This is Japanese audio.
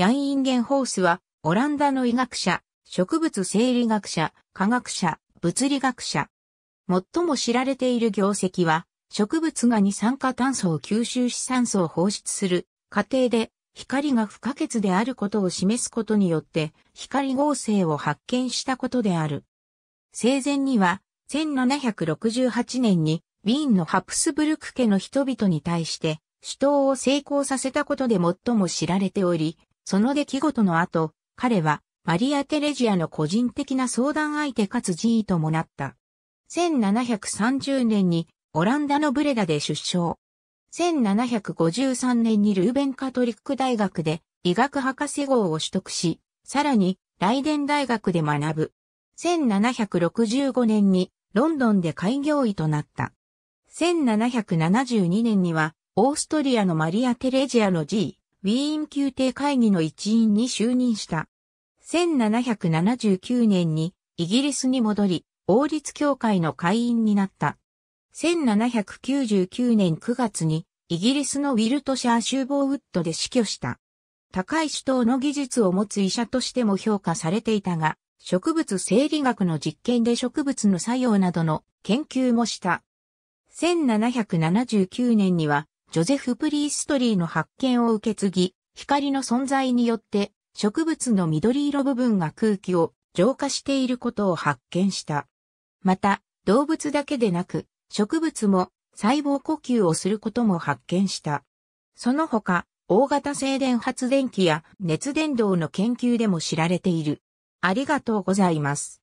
ヤン・インゲンホースは、オランダの医学者、植物生理学者、科学者、物理学者。最も知られている業績は、植物が二酸化炭素を吸収し酸素を放出する過程で光が不可欠であることを示すことによって光合成を発見したことである。生前には1768年にウィーンのハプスブルク家の人々に対して首闘を成功させたことで最も知られており、その出来事の後、彼はマリア・テレジアの個人的な相談相手かつ G ともなった。1730年にオランダのブレダで出生。1753年にルーベンカトリック大学で医学博士号を取得し、さらにライデン大学で学ぶ。1765年にロンドンで開業医となった。1772年にはオーストリアのマリア・テレジアの G。ウィーン宮廷会議の一員に就任した。1779年にイギリスに戻り、王立協会の会員になった。1799年9月にイギリスのウィルトシャー州ーウッドで死去した。高い首都の技術を持つ医者としても評価されていたが、植物生理学の実験で植物の作用などの研究もした。1779年にはジョゼフ・プリーストリーの発見を受け継ぎ、光の存在によって植物の緑色部分が空気を浄化していることを発見した。また、動物だけでなく、植物も細胞呼吸をすることも発見した。その他、大型静電発電機や熱伝導の研究でも知られている。ありがとうございます。